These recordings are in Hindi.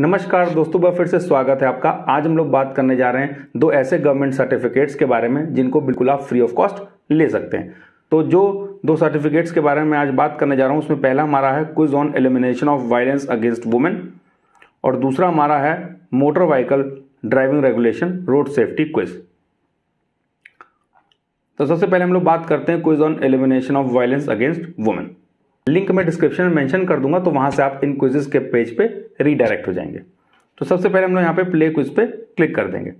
नमस्कार दोस्तों बहुत फिर से स्वागत है आपका आज हम लोग बात करने जा रहे हैं दो ऐसे गवर्नमेंट सर्टिफिकेट्स के बारे में जिनको बिल्कुल आप फ्री ऑफ कॉस्ट ले सकते हैं तो जो दो सर्टिफिकेट्स के बारे में आज बात करने जा रहा हूं उसमें पहला हमारा है quiz on elimination of violence against women और दूसरा हमारा है motor vehicle driving regulation road safety quiz तो सबसे पहले हम लोग बात करते हैं quiz on elimination of violence against women link मैं डिस्क्रिप्शन में मेंशन कर दूंगा तो वहां से आप इन क्विजेस के पेज पे रीडायरेक्ट हो जाएंगे तो सबसे पहले हम लोग यहाँ पे प्ले क्विज पे क्लिक कर देंगे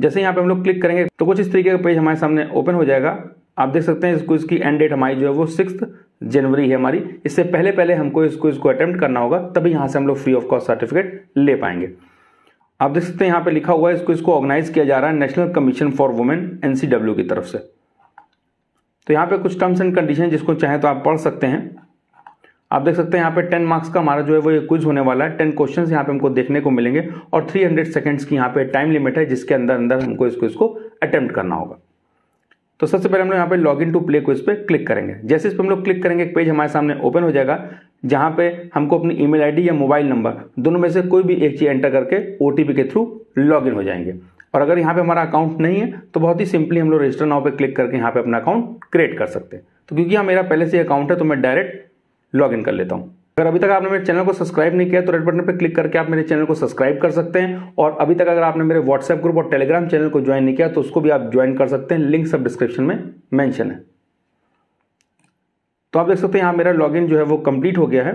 जैसे यहाँ पे हम लोग क्लिक करेंगे तो कुछ इस तरीके का पेज हमारे सामने ओपन हो जाएगा आप देख सकते हैं इस क्विज की एंड डेट हमारी जो है वो सिक्स जनवरी है हमारी इससे पहले पहले हमको इस क्विज को अटैम्प्ट करना होगा तभी यहाँ से हम लोग फ्री ऑफ कॉस्ट सर्टिफिकेट ले पाएंगे आप देख सकते हैं यहाँ पे लिखा हुआ है इसको इसको ऑर्गेनाइज किया जा रहा है national commission for women NCW की तरफ से तो यहाँ पे कुछ टर्म्स एंड कंडीशन जिसको चाहे तो आप पढ़ सकते हैं आप देख सकते हैं यहाँ पे 10 मार्क्स का हमारा जो है वो ये क्विज होने वाला है 10 क्वेश्चंस यहाँ पे हमको देखने को मिलेंगे और 300 सेकंड्स की यहाँ पे टाइम लिमिट है जिसके अंदर अंदर हमको इसको इसको अटेम्प्ट करना होगा तो सबसे पहले हम लोग यहाँ पे log in to play quiz पे क्लिक करेंगे जैसे इस पर हम लोग क्लिक करेंगे एक पेज हमारे सामने ओपन हो जाएगा जहाँ पे हमको अपनी ई मेल या मोबाइल नंबर दोनों में से कोई भी एक चीज एंटर करके ओ के थ्रू लॉग हो जाएंगे और अगर यहाँ पे हमारा अकाउंट नहीं है तो बहुत ही सिंपली हम लोग रजिस्टर नाव पे क्लिक करके यहाँ पे अपना अकाउंट क्रिएट कर सकते हैं तो क्योंकि यहाँ मेरा पहले से अकाउंट है तो मैं डायरेक्ट लॉगिन कर लेता हूं अगर अभी तक आपने मेरे चैनल को सब्सक्राइब नहीं किया तो रेड बटन पर क्लिक करके आप मेरे चैनल को सब्सक्राइब कर सकते हैं और अभी तक अगर आपने मेरे व्हाट्सएप ग्रुप और टेलीग्राम चैनल को ज्वाइन नहीं किया तो उसको भी आप ज्वाइन कर सकते हैं लिंक सब डिस्क्रिप्शन में मैंशन है तो आप देख सकते हैं यहां मेरा इन जो है वो कंप्लीट हो गया है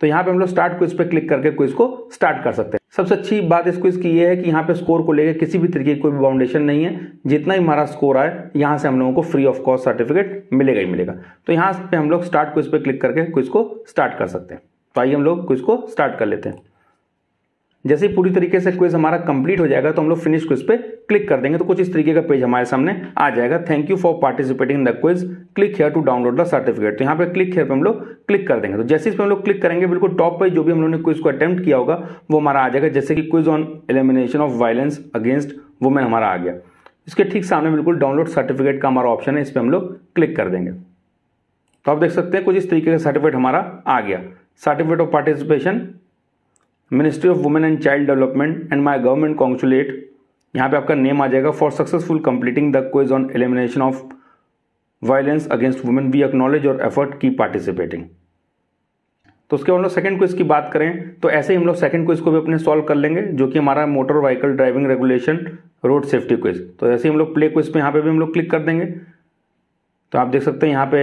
तो यहां पर हम लोग स्टार्ट क्विज पे क्लिक करके क्विज को स्टार्ट कर सकते हैं सबसे अच्छी बात इस क्विज की ये है कि यहाँ पे स्कोर को लेकर किसी भी तरीके की कोई भी बाउंडेशन नहीं है जितना ही हमारा स्कोर आए यहाँ से हम लोगों को फ्री ऑफ कॉस्ट सर्टिफिकेट मिलेगा ही मिलेगा तो यहाँ पे हम लोग स्टार्ट क्विज पे क्लिक करके क्विज को स्टार्ट कर सकते हैं तो आइए हम लोग क्विज को स्टार्ट कर लेते हैं जैसे ही पूरी तरीके से क्विज हमारा कंप्लीट हो जाएगा तो हम लोग फिनिश क्विज पे क्लिक कर देंगे तो कुछ इस तरीके का पेज हमारे सामने आ जाएगा thank you for participating in the quiz click here to download the certificate तो यहाँ पे क्लिक हेयर पे हम लोग क्लिक कर देंगे तो जैसे इस पर हम लोग क्लिक करेंगे बिल्कुल टॉप पर जो भी हम लोगों ने क्विज को अटेम्प्ट किया होगा वो हमारा आ जाएगा जैसे कि quiz on elimination of violence against women हमारा आ गया इसके ठीक सामने बिल्कुल डाउनलोड सर्टिफिकेट का हमारा ऑप्शन है इस पर हम लोग क्लिक कर देंगे तो आप देख सकते हैं कुछ इस तरीके का सर्टिफिकेट हमारा आ गया certificate of participation ministry of women and child development and my government consulate यहाँ पे आपका नेम आ जाएगा for successful completing the quiz on elimination of violence against women we acknowledge our effort की पार्टिसिपेटिंग तो उसके हम लोग सेकेंड क्वेज की बात करें तो ऐसे ही हम लोग सेकेंड क्वेज को भी अपने सॉल्व कर लेंगे जो कि हमारा motor vehicle driving regulation road safety quiz तो ऐसे ही हम लोग प्ले क्वेज पे यहाँ पे भी हम लोग क्लिक कर देंगे तो आप देख सकते हैं यहाँ पे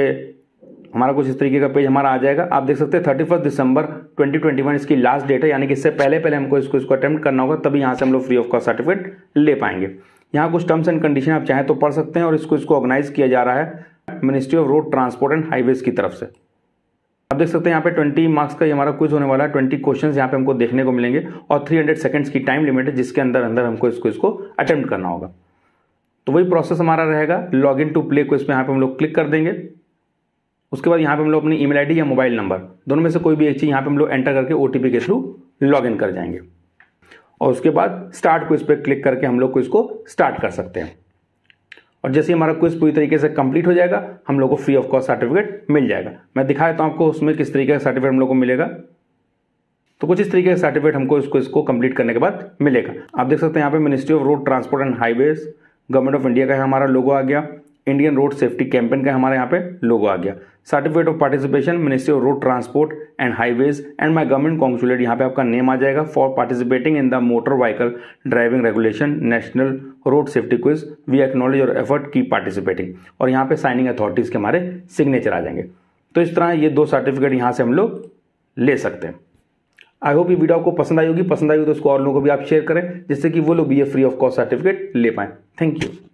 हमारा कुछ इस तरीके का पेज हमारा आ जाएगा आप देख सकते हैं thirty first December twenty twenty one इसकी लास्ट डेट है यानी कि इससे पहले पहले हमको इसको इसको अटैम्प्ट करना होगा तभी यहाँ से हम लोग फ्री ऑफ कॉस्ट सर्टिफिकेट ले पाएंगे यहाँ कुछ टर्म्स एंड कंडीशन आप चाहें तो पढ़ सकते हैं और इसको इसको ऑर्गेनाइज किया जा रहा है ministry of road transport and highways की तरफ से आप देख सकते हैं यहाँ पे ट्वेंटी मार्क्स का हमारा क्विज होने वाला है ट्वेंटी क्वेश्चन यहाँ पे हमको देखने को मिलेंगे और थ्री हंड्रेड की टाइम लिमिट है जिसके अंदर अंदर हमको इसको इसको अटैम्प्ट करना होगा तो वही प्रोसेस हमारा रहेगा लॉग इन टू प्ले को इसमें यहाँ पे हम लोग क्लिक कर देंगे उसके बाद यहाँ पे हम लोग अपनी ईमेल आईडी या मोबाइल नंबर दोनों में से कोई भी एक चीज़ यहाँ पे हम लोग एंटर करके ओ के थ्रू लॉग इन कर जाएंगे और उसके बाद स्टार्ट क्विज पे क्लिक करके हम लोग क्विज को स्टार्ट कर सकते हैं और जैसे हमारा क्विज पूरी तरीके से कंप्लीट हो जाएगा हम लोग को फ्री ऑफ कॉस्ट सर्टिफिकेट मिल जाएगा मैं दिखा देता हूँ आपको उसमें किस तरीके का सर्टिफिकेट हम लोग को मिलेगा तो कुछ इस तरीके का सर्टिफिकेट हमको इसको इसको कंप्लीट करने के बाद मिलेगा आप देख सकते हैं यहाँ पे ministry of road transport and highways government of India का हमारा लोगो आ गया इंडियन रोड सेफ्टी कैंपेन का हमारे यहाँ पे लोगो आ गया certificate of participation ministry of road transport and highways and my government consulate यहाँ पे आपका नेम आ जाएगा for participating in the motor vehicle driving regulation national road safety quiz we acknowledge our effort की पार्टिसिपेटिंग और यहाँ पे साइनिंग अथॉरिटीज के हमारे सिग्नेचर आ जाएंगे तो इस तरह ये दो सर्टिफिकेट यहाँ से हम लोग ले सकते हैं आई होप ये वीडियो आपको पसंद आई होगी पसंद आई हो तो उसको और लोगों को भी आप शेयर करें जिससे कि वो लोग भी ये फ्री ऑफ कॉस्ट सर्टिफिकेट ले पाएं थैंक यू